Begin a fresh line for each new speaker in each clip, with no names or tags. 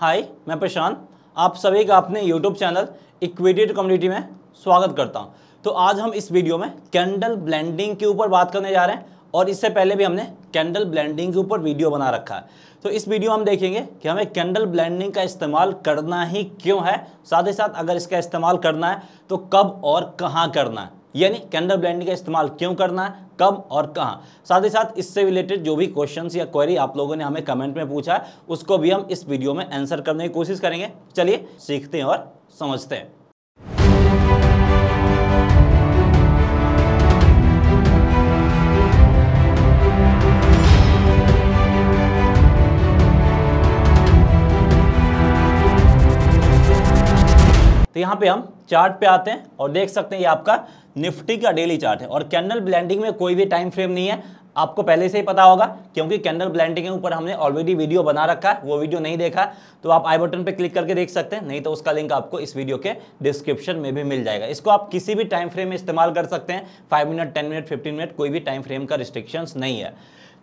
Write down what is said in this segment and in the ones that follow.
हाय मैं प्रशांत आप सभी का अपने यूट्यूब चैनल इक्विटेड कम्युनिटी में स्वागत करता हूं तो आज हम इस वीडियो में कैंडल ब्लेंडिंग के ऊपर बात करने जा रहे हैं और इससे पहले भी हमने कैंडल ब्लेंडिंग के ऊपर वीडियो बना रखा है तो इस वीडियो हम देखेंगे कि हमें कैंडल ब्लेंडिंग का इस्तेमाल करना ही क्यों है साथ ही साथ अगर इसका इस्तेमाल करना है तो कब और कहाँ करना है यानी कैंडल ब्लेंडिंग का इस्तेमाल क्यों करना है कब और कहाँ साथ ही साथ इससे रिलेटेड जो भी क्वेश्चन या क्वेरी आप लोगों ने हमें कमेंट में पूछा है उसको भी हम इस वीडियो में आंसर करने की कोशिश करेंगे चलिए सीखते हैं और समझते हैं तो यहाँ पे हम चार्ट पे आते हैं और देख सकते हैं ये आपका निफ्टी का डेली चार्ट है और कैंडल ब्लैंडिंग में कोई भी टाइम फ्रेम नहीं है आपको पहले से ही पता होगा क्योंकि कैंडल ब्लैंडिंग के ऊपर हमने ऑलरेडी वीडियो बना रखा है वो वीडियो नहीं देखा तो आप आई बटन पे क्लिक करके देख सकते हैं नहीं तो उसका लिंक आपको इस वीडियो के डिस्क्रिप्शन में भी मिल जाएगा इसको आप किसी भी टाइम फ्रेम में इस्तेमाल कर सकते हैं five minute ten minute fifteen minute कोई भी टाइम फ्रेम का रिस्ट्रिक्शन नहीं है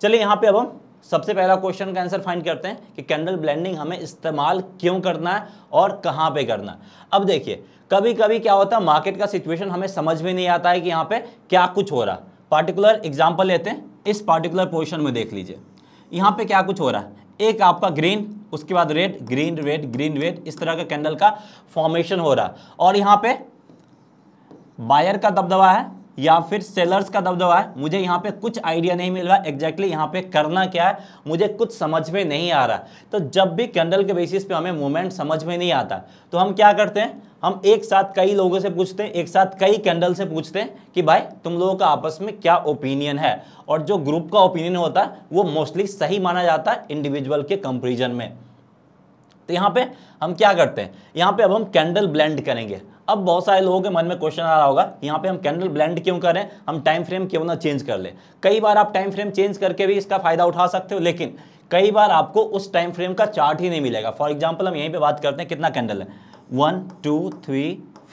चलिए यहाँ पे अब हम सबसे पहला क्वेश्चन का आंसर फाइंड करते हैं कि कैंडल ब्लैंडिंग हमें इस्तेमाल क्यों करना है और कहाँ पे करना है अब देखिए कभी कभी क्या होता है मार्केट का सिचुएशन हमें समझ में नहीं आता है कि यहाँ पे क्या कुछ हो रहा है पार्टिकुलर एग्जाम्पल लेते हैं इस पार्टिकुलर पोजिशन में देख लीजिए यहाँ पे क्या कुछ हो रहा है एक आपका ग्रीन उसके बाद red green red green red इस तरह का कैंडल का फॉर्मेशन हो रहा है और यहाँ पे बायर का दबदबा है या फिर सेलर्स का दबदबा है मुझे यहाँ पे कुछ आइडिया नहीं मिल रहा एग्जैक्टली यहाँ पे करना क्या है मुझे कुछ समझ में नहीं आ रहा तो जब भी कैंडल के बेसिस पे हमें मूवमेंट समझ में नहीं आता तो हम क्या करते हैं हम एक साथ कई लोगों से पूछते हैं एक साथ कई कैंडल से पूछते हैं कि भाई तुम लोगों का आपस में क्या ओपिनियन है और जो ग्रुप का ओपिनियन होता है वो मोस्टली सही माना जाता है इंडिविजुअल के कंपेरिजन में तो यहाँ पे हम क्या करते हैं यहाँ पे अब हम कैंडल ब्लेंड करेंगे अब बहुत सारे लोगों के मन में क्वेश्चन आ रहा होगा यहाँ पे हम कैंडल ब्लेंड क्यों करें हम टाइम फ्रेम क्यों ना चेंज कर लें कई बार आप टाइम फ्रेम चेंज करके भी इसका फायदा उठा सकते हो लेकिन कई बार आपको उस टाइम फ्रेम का चार्ट ही नहीं मिलेगा फॉर एग्जाम्पल हम यहीं पर बात करते हैं कितना कैंडल है one two three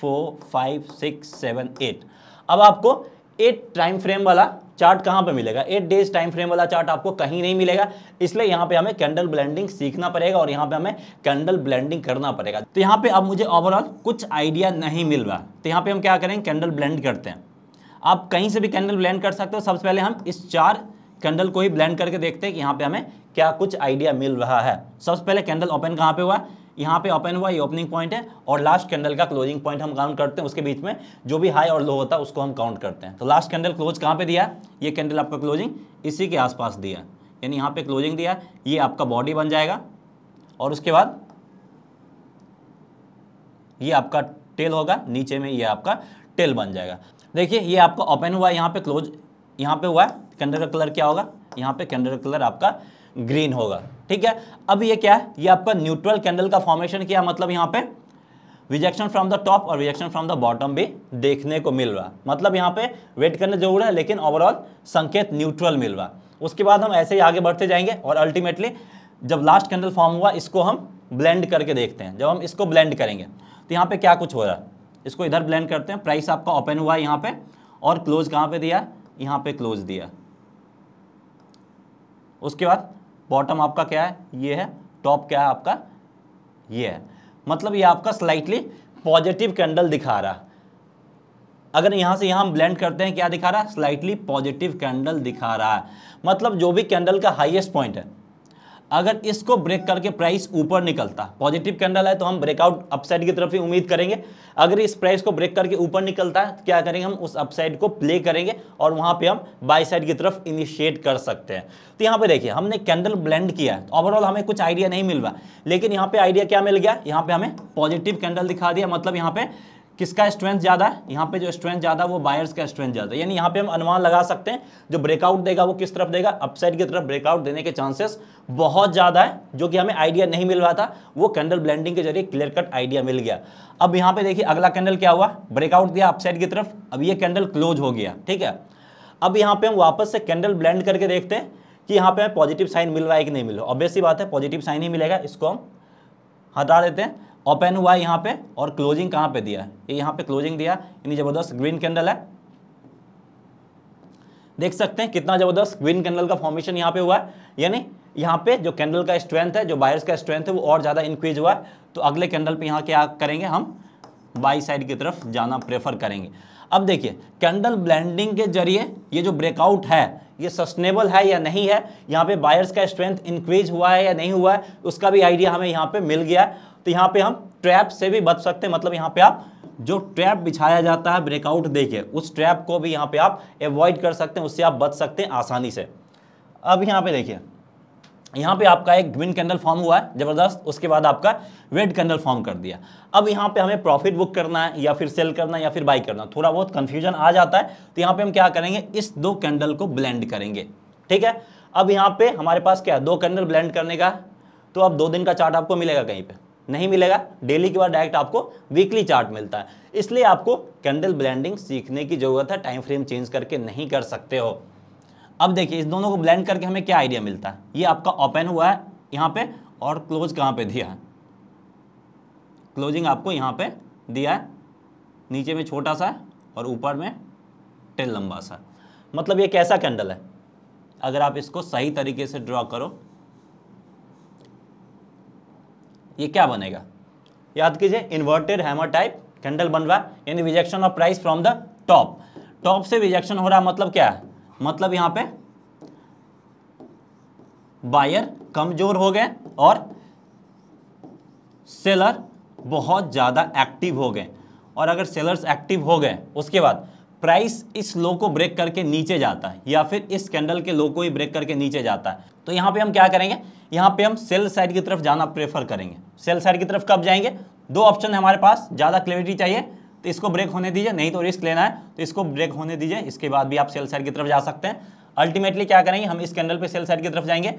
four five six seven eight अब आपको एट टाइम फ्रेम वाला चार्ट कहाँ पे मिलेगा एट डेज टाइम फ्रेम वाला चार्ट आपको कहीं नहीं मिलेगा इसलिए यहाँ पे हमें कैंडल ब्लेंडिंग सीखना पड़ेगा और यहाँ पे हमें कैंडल ब्लेंडिंग करना पड़ेगा तो यहाँ पे अब मुझे ओवरऑल कुछ आइडिया नहीं मिल रहा तो यहाँ पे हम क्या करेंगे कैंडल ब्लेंड करते हैं आप कहीं से भी कैंडल ब्लेंड कर सकते हो सबसे पहले हम इस चार कैंडल को ही ब्लेंड करके देखते हैं कि यहाँ पे हमें क्या कुछ आइडिया मिल रहा है सबसे पहले कैंडल ओपन कहाँ पे हुआ यहाँ पे ओपन हुआ ये ओपनिंग पॉइंट है और लास्ट कैंडल का क्लोजिंग पॉइंट हम काउंट करते हैं उसके बीच में जो भी हाई और लो होता है उसको हम काउंट करते हैं तो लास्ट कैंडल क्लोज कहाँ पे दिया ये कैंडल आपका क्लोजिंग इसी के आसपास दिया यानी यहाँ पे क्लोजिंग दिया ये आपका बॉडी बन जाएगा और उसके बाद ये आपका टेल होगा नीचे में ये आपका टेल बन जाएगा देखिए ये आपका ओपन हुआ यहाँ पे क्लोज यहाँ पे हुआ है कैंडल का कलर क्या होगा यहाँ पे कैंडल का कलर आपका ग्रीन होगा ठीक है अब ये क्या है ये आपका न्यूट्रल कैंडल का फॉर्मेशन किया मतलब यहाँ पे रिजेक्शन फ्रॉम द टॉप और रिजेक्शन फ्रॉम द बॉटम भी देखने को मिल रहा मतलब यहाँ पे वेट करने जरूर है लेकिन ओवरऑल संकेत न्यूट्रल मिल रहा उसके बाद हम ऐसे ही आगे बढ़ते जाएंगे और अल्टीमेटली जब लास्ट कैंडल फॉर्म हुआ इसको हम ब्लेंड करके देखते हैं जब हम इसको ब्लेंड करेंगे तो यहाँ पे क्या कुछ हो रहा है इसको इधर ब्लेंड करते हैं प्राइस आपका ओपन हुआ यहाँ पे और क्लोज कहाँ पे दिया यहाँ पे क्लोज दिया उसके बाद बॉटम आपका क्या है ये है टॉप क्या है आपका ये है मतलब ये आपका स्लाइटली पॉजिटिव कैंडल दिखा रहा अगर यहाँ से यहाँ हम ब्लेंड करते हैं क्या दिखा रहा है स्लाइटली पॉजिटिव कैंडल दिखा रहा है मतलब जो भी कैंडल का हाईएस्ट पॉइंट है अगर इसको ब्रेक करके प्राइस ऊपर निकलता पॉजिटिव कैंडल है तो हम ब्रेकआउट अपसाइड की तरफ ही उम्मीद करेंगे अगर इस प्राइस को ब्रेक करके ऊपर निकलता है तो क्या करेंगे हम उस अपसाइड को प्ले करेंगे और वहाँ पे हम बाई साइड की तरफ इनिशिएट कर सकते हैं तो यहाँ पे देखिए हमने कैंडल ब्लेंड किया है ओवरऑल हमें कुछ आइडिया नहीं मिल रहा लेकिन यहाँ पे आइडिया क्या मिल गया यहाँ पे हमें पॉजिटिव कैंडल दिखा दिया मतलब यहाँ पे किसका स्ट्रेंथ ज़्यादा है यहाँ पे जो स्ट्रेंथ ज़्यादा वो बायर्स का स्ट्रेंथ ज़्यादा यानी यहाँ पे हम अनुमान लगा सकते हैं जो ब्रेकआउट देगा वो किस तरफ देगा अपसाइड की तरफ ब्रेकआउट देने के चांसेस बहुत ज़्यादा है जो कि हमें आइडिया नहीं मिल रहा था वो कैंडल ब्लेंडिंग के जरिए क्लियर कट आइडिया मिल गया अब यहाँ पे देखिए अगला कैंडल क्या हुआ ब्रेकआउट दिया अपसाइड की तरफ अब ये कैंडल क्लोज हो गया ठीक है अब यहाँ पे हम वापस से कैंडल ब्लेंड करके देखते हैं कि यहाँ पे हमें पॉजिटिव साइन मिल रहा है कि नहीं मिल रहा ऑब्वियसली बात है पॉजिटिव साइन ही मिलेगा इसको हम हटा देते हैं ओपन हुआ है यहाँ पे और क्लोजिंग कहाँ पे दिया है ये यहाँ पे क्लोजिंग दिया यानी जबरदस्त ग्रीन कैंडल है देख सकते हैं कितना जबरदस्त ग्रीन कैंडल का फॉर्मेशन यहाँ पे हुआ है यानी यहाँ पे जो कैंडल का स्ट्रेंथ है जो बायर्स का स्ट्रेंथ है वो और ज़्यादा इंक्रीज हुआ है तो अगले कैंडल पे यहाँ क्या करेंगे हम बाई साइड की तरफ जाना प्रेफर करेंगे अब देखिए कैंडल ब्लैंडिंग के जरिए ये जो ब्रेकआउट है ये सस्टेनेबल है या नहीं है यहाँ पे बायर्स का स्ट्रेंथ इंक्रीज हुआ है या नहीं हुआ है उसका भी आइडिया हमें यहाँ पे मिल गया है तो यहाँ पे हम ट्रैप से भी बच सकते हैं मतलब यहाँ पे आप जो ट्रैप बिछाया जाता है ब्रेकआउट देके उस ट्रैप को भी यहाँ पे आप एवॉइड कर सकते हैं उससे आप बच सकते हैं आसानी से अब यहाँ पे देखिए यहाँ पे आपका एक ग्रीन कैंडल फॉर्म हुआ है ज़बरदस्त उसके बाद आपका रेड कैंडल फॉर्म कर दिया अब यहाँ पे हमें प्रॉफिट बुक करना है या फिर सेल करना है या फिर बाई करना थोड़ा बहुत कन्फ्यूजन आ जाता है तो यहाँ पे हम क्या करेंगे इस दो कैंडल को ब्लेंड करेंगे ठीक है अब यहाँ पे हमारे पास क्या है दो कैंडल ब्लेंड करने का तो अब दो दिन का चार्ट आपको मिलेगा कहीं पर नहीं मिलेगा डेली के बाद डायरेक्ट आपको वीकली चार्ट मिलता है इसलिए आपको कैंडल ब्लेंडिंग सीखने की ज़रूरत है टाइम फ्रेम चेंज करके नहीं कर सकते हो अब देखिए इस दोनों को ब्लेंड करके हमें क्या आइडिया मिलता है ये आपका ओपन हुआ है यहाँ पे और क्लोज कहाँ पे दिया है क्लोजिंग आपको यहाँ पे दिया है नीचे में छोटा सा और ऊपर में टेल लंबा सा मतलब ये कैसा कैंडल है अगर आप इसको सही तरीके से ड्रॉ करो ये क्या बनेगा याद कीजिए इन्वर्टेड हैमर टाइप कैंडल बन रहा है यानी rejection of price from the top top से रिजेक्शन हो रहा मतलब क्या है मतलब यहाँ पे बायर कमजोर हो गए और सेलर बहुत ज़्यादा एक्टिव हो गए और अगर सेलर्स एक्टिव हो गए उसके बाद प्राइस इस लो को ब्रेक करके नीचे जाता है या फिर इस कैंडल के लो को ही ब्रेक करके नीचे जाता है तो यहाँ पे हम क्या करेंगे यहाँ पे हम सेल साइड की तरफ जाना प्रेफर करेंगे सेल साइड की तरफ कब जाएंगे दो ऑप्शन है हमारे पास ज़्यादा क्लियरिटी चाहिए तो इसको ब्रेक होने दीजिए नहीं तो रिस्क लेना है तो इसको ब्रेक होने दीजिए इसके बाद भी आप सेल साइड की तरफ जा सकते हैं अल्टीमेटली क्या करेंगे हम इस कैंडल पर सेल साइड की तरफ जाएंगे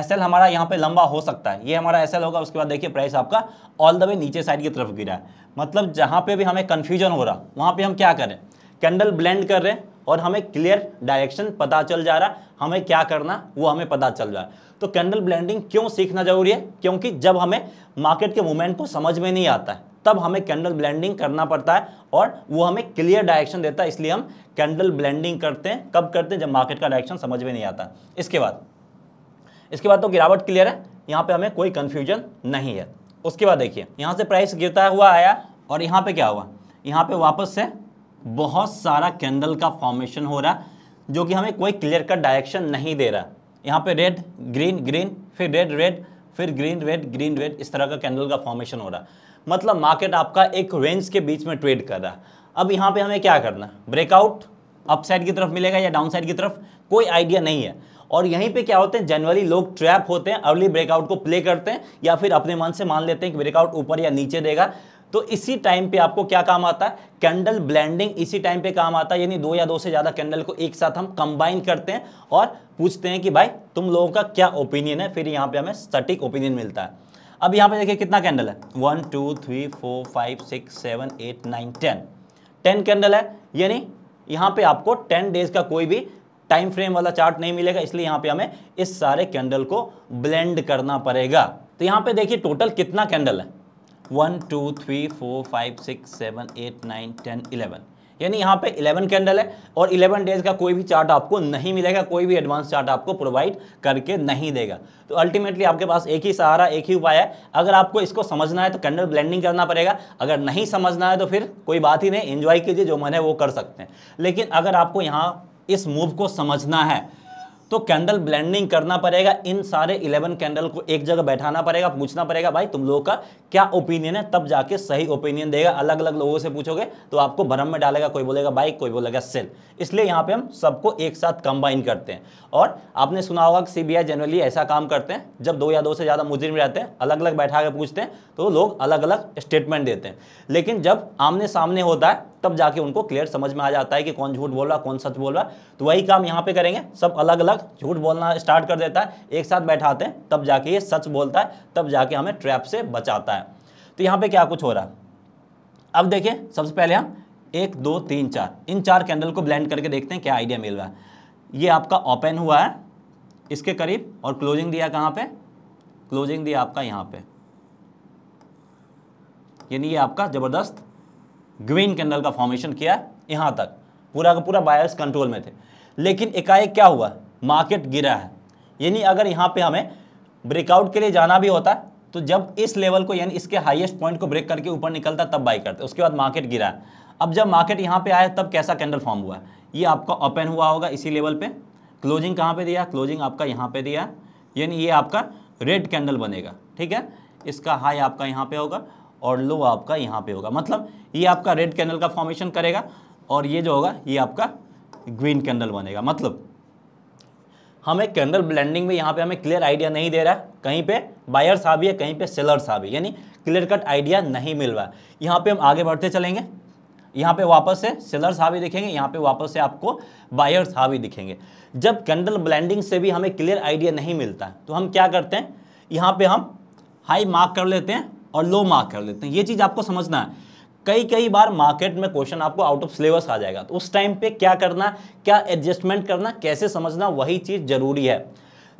एस हमारा यहाँ पर लंबा हो सकता है ये हमारा एस होगा उसके बाद देखिए प्राइस आपका ऑल द वे नीचे साइड की तरफ गिरा है मतलब जहाँ पर भी हमें कन्फ्यूजन हो रहा वहाँ पर हम क्या करें कैंडल ब्लेंड कर रहे हैं और हमें क्लियर डायरेक्शन पता चल जा रहा है हमें क्या करना वो हमें पता चल रहा है तो कैंडल ब्लेंडिंग क्यों सीखना जरूरी है क्योंकि जब हमें मार्केट के मूवमेंट को समझ में नहीं आता है तब हमें कैंडल ब्लेंडिंग करना पड़ता है और वो हमें क्लियर डायरेक्शन देता है इसलिए हम कैंडल ब्लेंडिंग करते हैं कब करते हैं जब मार्केट का डायरेक्शन समझ में नहीं आता इसके बाद इसके बाद तो गिरावट क्लियर है यहाँ पे हमें कोई कन्फ्यूजन नहीं है उसके बाद देखिए यहाँ से प्राइस गिरता हुआ आया और यहाँ पे क्या हुआ यहाँ पे वापस से बहुत सारा कैंडल का फॉर्मेशन हो रहा है जो कि हमें कोई क्लियर कट डायरेक्शन नहीं दे रहा यहाँ पे रेड ग्रीन ग्रीन फिर रेड रेड फिर ग्रीन रेड ग्रीन रेड इस तरह का कैंडल का फॉर्मेशन हो रहा है मतलब मार्केट आपका एक रेंज के बीच में ट्रेड कर रहा है अब यहाँ पे हमें क्या करना ब्रेकआउट अपसाइड की तरफ मिलेगा या डाउन साइड की तरफ कोई आइडिया नहीं है और यहीं पे क्या होते हैं जनरली लोग ट्रैप होते हैं अर्ली ब्रेकआउट को प्ले करते हैं या फिर अपने मन से मान लेते हैं कि ब्रेकआउट ऊपर या नीचे देगा तो इसी टाइम पे आपको क्या काम आता है कैंडल ब्लेंडिंग इसी टाइम पे काम आता है यानी दो या दो से ज़्यादा कैंडल को एक साथ हम कंबाइन करते हैं और पूछते हैं कि भाई तुम लोगों का क्या ओपिनियन है फिर यहाँ पे हमें सटीक ओपिनियन मिलता है अब यहाँ पे देखिए कितना कैंडल है one two three four five six seven eight nine ten ten candle है यानी यहाँ पे आपको टेन डेज का कोई भी टाइम फ्रेम वाला चार्ट नहीं मिलेगा इसलिए यहाँ पे हमें इस सारे कैंडल को ब्लेंड करना पड़ेगा तो यहाँ पे देखिए टोटल कितना कैंडल है one two three four five six seven eight nine ten eleven यानी यहाँ पे 11 कैंडल है और 11 डेज का कोई भी चार्ट आपको नहीं मिलेगा कोई भी एडवांस चार्ट आपको प्रोवाइड करके नहीं देगा तो अल्टीमेटली आपके पास एक ही सहारा एक ही उपाय है अगर आपको इसको समझना है तो कैंडल ब्लेंडिंग करना पड़ेगा अगर नहीं समझना है तो फिर कोई बात ही नहीं एंजॉय कीजिए जो मन है वो कर सकते हैं लेकिन अगर आपको यहाँ इस मूव को समझना है तो कैंडल ब्लेंडिंग करना पड़ेगा इन सारे इलेवन कैंडल को एक जगह बैठाना पड़ेगा पूछना पड़ेगा भाई तुम लोगों का क्या ओपिनियन है तब जाके सही ओपिनियन देगा अलग अलग लोगों से पूछोगे तो आपको भरम में डालेगा कोई बोलेगा बाइक कोई बोलेगा सेल इसलिए यहाँ पे हम सबको एक साथ कंबाइन करते हैं और आपने सुना होगा कि सी जनरली ऐसा काम करते हैं जब दो या दो से ज़्यादा मुजरिम रहते हैं अलग अलग बैठा के पूछते हैं तो लोग अलग अलग स्टेटमेंट देते हैं लेकिन जब आमने सामने होता है तब जाके उनको क्लियर समझ में आ जाता है कि कौन झूठ बोल रहा कौन सच बोल रहा तो वही काम यहाँ पे करेंगे सब अलग अलग झूठ बोलना स्टार्ट कर देता है एक साथ बैठाते हैं तब जाके ये सच बोलता है तब जाके हमें ट्रैप से बचाता है तो यहाँ पर क्या कुछ हो रहा है अब देखिए सबसे पहले हम एक दो तीन चार इन चार कैंडल को ब्लेंड करके देखते हैं क्या आइडिया मिल रहा है ये आपका ओपन हुआ है इसके करीब और क्लोजिंग दिया कहाँ पे क्लोजिंग दिया आपका यहाँ पे यानी ये आपका ज़बरदस्त ग्रीन कैंडल का फॉर्मेशन किया यहाँ तक पूरा का पूरा बायर्स कंट्रोल में थे लेकिन एकाएक क्या हुआ मार्केट गिरा है यानी अगर यहाँ पे हमें ब्रेकआउट के लिए जाना भी होता तो जब इस लेवल को यानी इसके हाईएस्ट पॉइंट को ब्रेक करके ऊपर निकलता तब बाई करते उसके बाद मार्केट गिरा है अब जब मार्केट यहाँ पे आया तब कैसा कैंडल फॉर्म हुआ ये आपका ओपन हुआ होगा इसी लेवल पर क्लोजिंग कहाँ पर दिया क्लोजिंग आपका यहाँ पर दिया यानी ये आपका रेड कैंडल बनेगा ठीक है इसका हाई आपका यहाँ पे होगा और लो आपका यहाँ पे होगा मतलब ये आपका रेड कैंडल का फॉर्मेशन करेगा और ये जो होगा ये आपका ग्रीन कैंडल बनेगा मतलब हमें कैंडल ब्लेंडिंग में यहाँ पे हमें क्लियर आइडिया नहीं दे रहा है कहीं पे बायर्स आ भी है कहीं पे सेलर्स आ भी यानी क्लियर कट आइडिया नहीं मिल रहा है यहाँ पर हम आगे बढ़ते चलेंगे यहाँ पे वापस से सेलर्स हावी दिखेंगे यहाँ पे वापस से आपको बायर्स हावी दिखेंगे जब कैंडल ब्लेंडिंग से भी हमें क्लियर आइडिया नहीं मिलता तो हम क्या करते हैं यहाँ पर हम हाई मार्क कर लेते हैं और लो मार्क कर देते हैं ये चीज़ आपको समझना है कई कई बार मार्केट में क्वेश्चन आपको आउट ऑफ सिलेबस आ जाएगा तो उस टाइम पे क्या करना क्या एडजस्टमेंट करना कैसे समझना वही चीज़ ज़रूरी है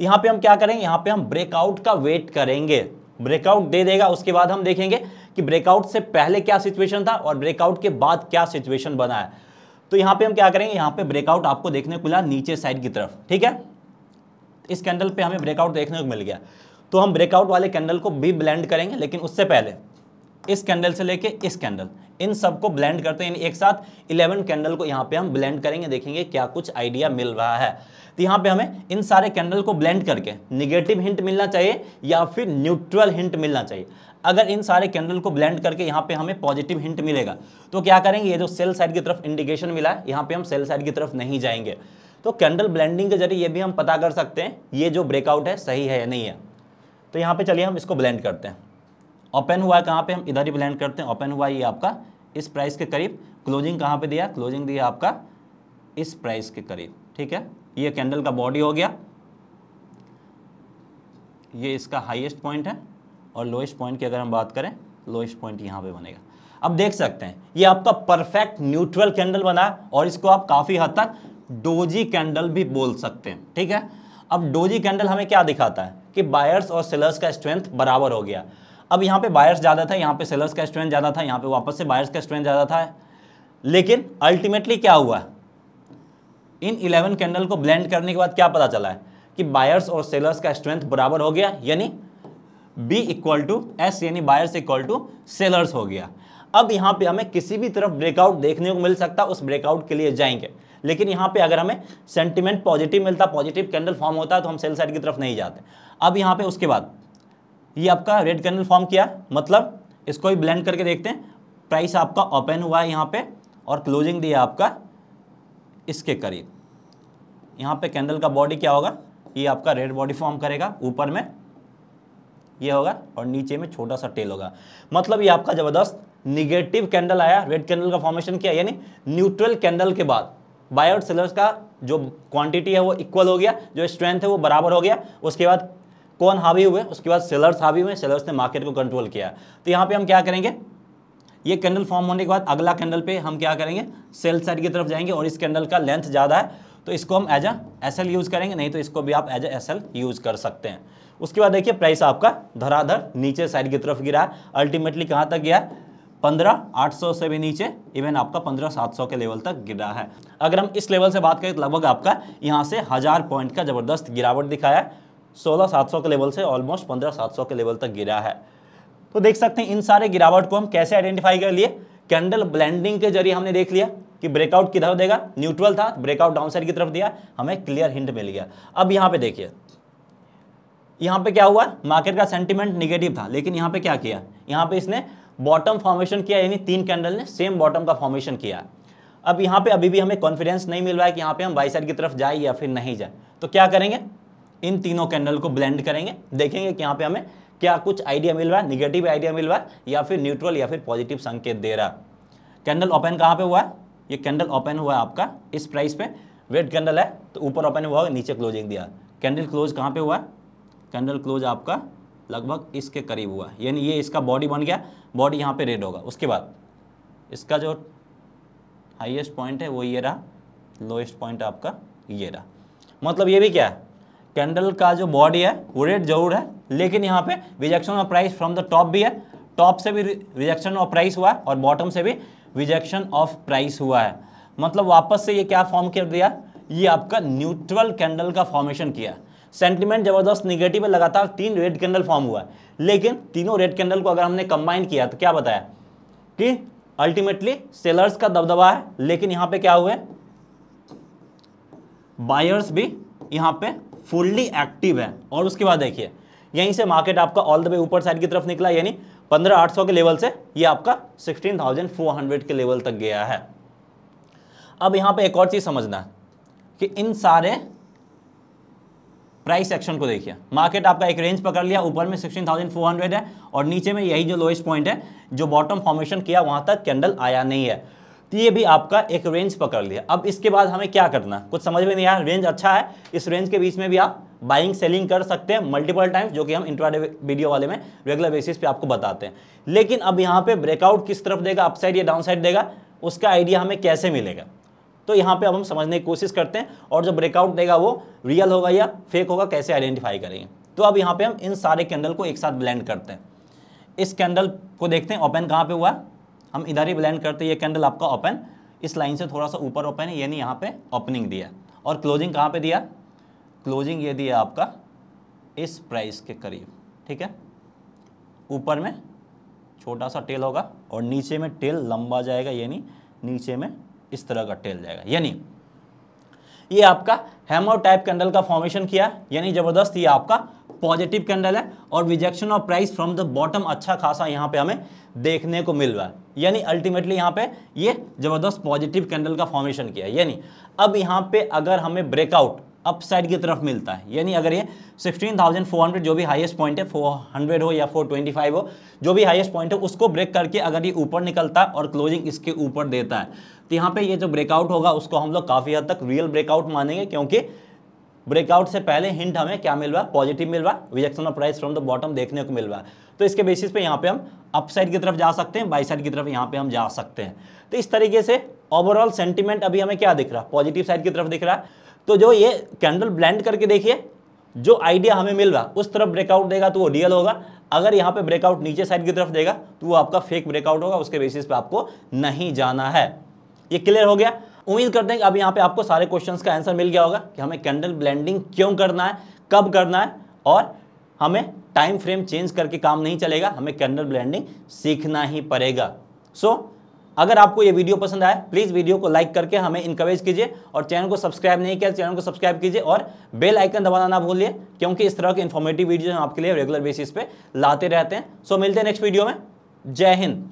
यहाँ पे हम क्या करेंगे यहाँ पे हम ब्रेकआउट का वेट करेंगे ब्रेकआउट दे देगा उसके बाद हम देखेंगे कि ब्रेकआउट से पहले क्या सिचुएशन था और ब्रेकआउट के बाद क्या सिचुएशन बना है तो यहाँ पे हम क्या करेंगे यहाँ पे ब्रेकआउट आपको देखने को मिला नीचे साइड की तरफ ठीक है इस कैंडल पे हमें ब्रेकआउट देखने को मिल गया तो हम ब्रेकआउट वाले कैंडल को भी ब्लेंड करेंगे लेकिन उससे पहले इस कैंडल से लेके इस कैंडल इन सबको ब्लेंड करते हैं एक साथ 11 कैंडल को यहाँ पे हम ब्लेंड करेंगे देखेंगे क्या कुछ आइडिया मिल रहा है तो यहाँ पे हमें इन सारे कैंडल को ब्लेंड करके निगेटिव हिंट मिलना चाहिए या फिर न्यूट्रल हिंट मिलना चाहिए अगर इन सारे कैंडल को ब्लेंड करके यहाँ पे हमें पॉजिटिव हिंट मिलेगा तो क्या करेंगे ये जो सेल साइड की तरफ इंडिकेशन मिला है यहाँ पे हम सेल साइड की तरफ नहीं जाएंगे तो कैंडल ब्लेंडिंग के जरिए ये भी हम पता कर सकते हैं ये जो ब्रेकआउट है सही है या नहीं है तो यहाँ पे चलिए हम इसको ब्लेंड करते हैं ओपन हुआ है कहाँ पे हम इधर ही ब्लेंड करते हैं ओपन हुआ ये आपका इस प्राइस के करीब क्लोजिंग कहाँ पे दिया क्लोजिंग दिया आपका इस प्राइस के करीब ठीक है ये कैंडल का बॉडी हो गया ये इसका हाइएस्ट पॉइंट है और लोएस्ट पॉइंट की अगर हम बात करें लोएस्ट पॉइंट यहाँ पे बनेगा अब देख सकते हैं ये आपका परफेक्ट न्यूट्रल कैंडल बना और इसको आप काफ़ी हद तक डोजी कैंडल भी बोल सकते हैं ठीक है अब डोजी कैंडल हमें क्या दिखाता है कि बायर्स और सेलर्स का स्ट्रेंथ बराबर हो गया अब यहाँ पे बायर्स ज़्यादा था यहाँ पे सेलर्स का स्ट्रेंथ ज़्यादा था यहाँ पे वापस से बायर्स का स्ट्रेंथ ज़्यादा था लेकिन अल्टीमेटली क्या हुआ इन इलेवन कैंडल को ब्लेंड करने के बाद क्या पता चला है कि बायर्स और सेलर्स का स्ट्रेंथ बराबर हो गया यानी बी इक्वल टू एस यानी बायर्स इक्वल टू सेलर्स हो गया अब यहाँ पे हमें किसी भी तरफ ब्रेकआउट देखने को मिल सकता उस ब्रेकआउट के लिए जाएंगे लेकिन यहाँ पे अगर हमें सेंटिमेंट पॉजिटिव मिलता पॉजिटिव कैंडल फॉर्म होता है तो हम सेल साइड की तरफ नहीं जाते अब यहाँ पे उसके बाद ये आपका रेड कैंडल फॉर्म किया मतलब इसको ही ब्लेंड करके देखते हैं प्राइस आपका ओपन हुआ है यहाँ पर और क्लोजिंग दिया आपका इसके करीब यहाँ पर कैंडल का बॉडी क्या होगा ये आपका रेड बॉडी फॉर्म करेगा ऊपर में ये होगा और नीचे में छोटा सा टेल होगा मतलब ये आपका ज़बरदस्त निगेटिव कैंडल आया रेड कैंडल का फॉर्मेशन किया यानी न्यूट्रल कैंडल के बाद बाय और सेलर्स का जो क्वांटिटी है वो इक्वल हो गया जो स्ट्रेंथ है वो बराबर हो गया उसके बाद कौन हावी हुए उसके बाद सेलर्स हावी हुए सेलर्स ने मार्केट को कंट्रोल किया तो यहाँ पे हम क्या करेंगे ये कैंडल फॉर्म होने के बाद अगला कैंडल पे हम क्या करेंगे सेल साइड की तरफ जाएंगे और इस कैंडल का लेंथ ज़्यादा है तो इसको हम एज अ एस यूज़ करेंगे नहीं तो इसको भी आप एज अ एस यूज़ कर सकते हैं उसके बाद देखिए प्राइस आपका धराधर नीचे साइड की तरफ गिरा अल्टीमेटली कहाँ तक गया पंद्रह आठ सौ से भी नीचे इवन आपका पंद्रह सात सौ के लेवल तक गिरा है अगर हम इस लेवल से बात करें तो लगभग आपका यहाँ से हज़ार पॉइंट का ज़बरदस्त गिरावट दिखाया है सोलह सात सौ के लेवल से ऑलमोस्ट पंद्रह सात सौ के लेवल तक गिरा है तो देख सकते हैं इन सारे गिरावट को हम कैसे आइडेंटिफाई कर लिए कैंडल ब्लैंडिंग के जरिए हमने देख लिया कि ब्रेकआउट किधर देगा न्यूट्रल था ब्रेकआउट डाउनसाइड की तरफ दिया हमें क्लियर हिंट मिल गया अब यहाँ पे देखिए यहाँ पे क्या हुआ मार्केट का सेंटिमेंट निगेटिव था लेकिन यहाँ पे क्या किया यहाँ पे इसने बॉटम फॉर्मेशन किया यानी तीन कैंडल ने सेम बॉटम का फॉर्मेशन किया है अब यहाँ पे अभी भी हमें कॉन्फिडेंस नहीं मिल रहा है कि यहाँ पे हम बाई साइड की तरफ जाए या फिर नहीं जाए तो क्या करेंगे इन तीनों कैंडल को ब्लेंड करेंगे देखेंगे कि यहाँ पे हमें क्या कुछ आइडिया मिल रहा है निगेटिव आइडिया मिल रहा है या फिर न्यूट्रल या फिर पॉजिटिव संकेत दे रहा है कैंडल ओपन कहाँ पे हुआ है ये कैंडल ओपन हुआ है आपका इस प्राइस पे रेड कैंडल है तो ऊपर ओपन हुआ नीचे क्लोजिंग दिया कैंडल क्लोज कहाँ पे हुआ है कैंडल क्लोज आपका लगभग इसके करीब हुआ यानी ये इसका बॉडी बन गया बॉडी यहाँ पे रेड होगा उसके बाद इसका जो हाईएस्ट पॉइंट है वो ये रहा लोएस्ट पॉइंट आपका ये रहा मतलब ये भी क्या है कैंडल का जो बॉडी है वो रेड जरूर है लेकिन यहाँ पे rejection of price from the top भी है टॉप से भी रिजेक्शन ऑफ प्राइस हुआ है और बॉटम से भी रिजेक्शन ऑफ प्राइस हुआ है मतलब वापस से ये क्या फॉर्म कर दिया ये आपका न्यूट्रल कैंडल का फॉर्मेशन किया है सेंटिमेंट जबरदस्त निगेटिव है लगातार तीन रेड कैंडल फॉर्म हुआ है लेकिन तीनों रेड कैंडल को अगर हमने कंबाइन किया तो क्या बताया कि अल्टीमेटली सेलर्स का दबदबा है लेकिन यहां पे क्या हुए बायर्स भी यहां पे फुल्ली एक्टिव है और उसके बाद देखिए यहीं से मार्केट आपका ऑल द वे ऊपर साइड की तरफ निकला यानी पंद्रह आठ सौ के लेवल से ये आपका सिक्सटीन थाउजेंड फोर हंड्रेड के लेवल तक गया है अब यहां पे एक और चीज़ समझना कि इन सारे प्राइस एक्शन को देखिए मार्केट आपका एक रेंज पकड़ लिया ऊपर में सिक्सटीन थाउजेंड फोर हंड्रेड है और नीचे में यही जो लोएस्ट पॉइंट है जो बॉटम फॉर्मेशन किया वहाँ तक कैंडल आया नहीं है तो ये भी आपका एक रेंज पकड़ लिया अब इसके बाद हमें क्या करना कुछ समझ में नहीं आया रेंज अच्छा है इस रेंज के बीच में भी आप बाइंग सेलिंग कर सकते हैं मल्टीपल टाइम्स जो कि हम इंट्राडे वीडियो वाले में रेगुलर बेसिस पे आपको बताते हैं लेकिन अब यहाँ पे ब्रेकआउट किस तरफ देगा अपसाइड या डाउनसाइड देगा उसका आइडिया हमें कैसे मिलेगा तो यहाँ पे अब हम समझने की कोशिश करते हैं और जो ब्रेकआउट देगा वो रियल होगा या फेक होगा कैसे आइडेंटिफाई करेंगे तो अब यहाँ पे हम इन सारे कैंडल को एक साथ ब्लेंड करते हैं इस कैंडल को देखते हैं ओपन कहाँ पे हुआ हम इधर ही ब्लेंड करते हैं ये कैंडल आपका ओपन इस लाइन से थोड़ा सा ऊपर ओपन है यानी यहाँ पर ओपनिंग दिया और क्लोजिंग कहाँ पर दिया क्लोजिंग ये दिया आपका इस प्राइस के करीब ठीक है ऊपर में छोटा सा टेल होगा और नीचे में टेल लंबा जाएगा यानी नीचे में इस तरह का टेल जाएगा यानी ये आपका हैमर टाइप कैंडल का फॉर्मेशन किया यानी ज़बरदस्त ये आपका पॉजिटिव कैंडल है और rejection of price from the bottom अच्छा खासा यहाँ पे हमें देखने को मिल रहा है यानी अल्टीमेटली यहाँ पे ये ज़बरदस्त पॉजिटिव कैंडल का फॉर्मेशन किया यानी अब यहाँ पे अगर हमें ब्रेकआउट अपसाइड की तरफ मिलता है यानी अगर ये 16,400 जो भी हाईएस्ट पॉइंट है 400 हो या 425 हो जो भी हाईएस्ट पॉइंट है उसको ब्रेक करके अगर ये ऊपर निकलता है और क्लोजिंग इसके ऊपर देता है तो यहाँ पे ये जो ब्रेकआउट होगा उसको हम लोग काफ़ी हद तक रियल ब्रेकआउट मानेंगे क्योंकि ब्रेकआउट से पहले हिंट हमें क्या मिल रहा है पॉजिटिव मिल रहा है rejection of price from the bottom देखने को मिल रहा है तो इसके बेसिस पे यहाँ पे हम अपसाइड की तरफ जा सकते हैं बाई साइड की तरफ यहाँ पे हम जा सकते हैं तो इस तरीके से ओवरऑल सेंटीमेंट अभी हमें क्या दिख रहा है पॉजिटिव साइड की तरफ दिख रहा है तो जो ये कैंडल ब्लैंड करके देखिए जो आइडिया हमें मिल रहा उस तरफ ब्रेकआउट देगा तो वो रियल होगा अगर यहाँ पे ब्रेकआउट नीचे साइड की तरफ देगा तो वो आपका फेक ब्रेकआउट होगा उसके बेसिस पे आपको नहीं जाना है ये क्लियर हो गया उम्मीद करते हैं कि अब यहाँ पे आपको सारे क्वेश्चन का आंसर मिल गया होगा कि हमें कैंडल ब्लेंडिंग क्यों करना है कब करना है और हमें टाइम फ्रेम चेंज करके काम नहीं चलेगा हमें कैंडल ब्लेंडिंग सीखना ही पड़ेगा सो so, अगर आपको ये वीडियो पसंद आए प्लीज़ वीडियो को लाइक करके हमें इनकरेज कीजिए और चैनल को सब्सक्राइब नहीं किया चैनल को सब्सक्राइब कीजिए और बेल आइकन दबाना ना भूलिए क्योंकि इस तरह के इन्फॉर्मेटिव वीडियो हम आपके लिए रेगुलर बेसिस पे लाते रहते हैं सो मिलते हैं नेक्स्ट वीडियो में जय हिंद